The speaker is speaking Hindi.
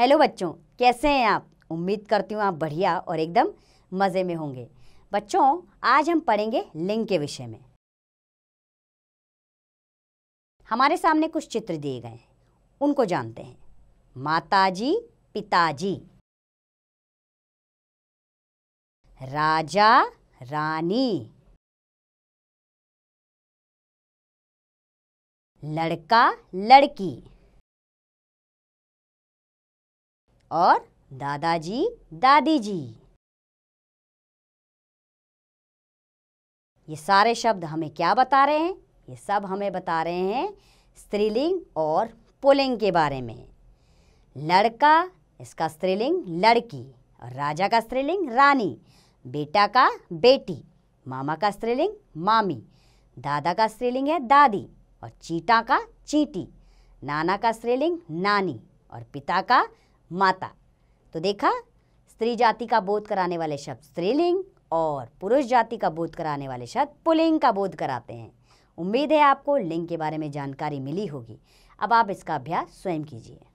हेलो बच्चों कैसे हैं आप उम्मीद करती हूँ आप बढ़िया और एकदम मज़े में होंगे बच्चों आज हम पढ़ेंगे लिंग के विषय में हमारे सामने कुछ चित्र दिए गए हैं उनको जानते हैं माताजी पिताजी राजा रानी लड़का लड़की और दादाजी दादी जी ये सारे शब्द हमें क्या बता रहे हैं ये सब हमें बता रहे हैं स्त्रीलिंग और पुलिंग के बारे में लड़का इसका स्त्रीलिंग लड़की और राजा का स्त्रीलिंग रानी बेटा का बेटी मामा का स्त्रीलिंग मामी दादा का स्त्रीलिंग है दादी और चीटा का चीटी नाना का स्त्रीलिंग नानी और पिता का माता तो देखा स्त्री जाति का बोध कराने वाले शब्द स्त्रीलिंग और पुरुष जाति का बोध कराने वाले शब्द पुलिंग का बोध कराते हैं उम्मीद है आपको लिंग के बारे में जानकारी मिली होगी अब आप इसका अभ्यास स्वयं कीजिए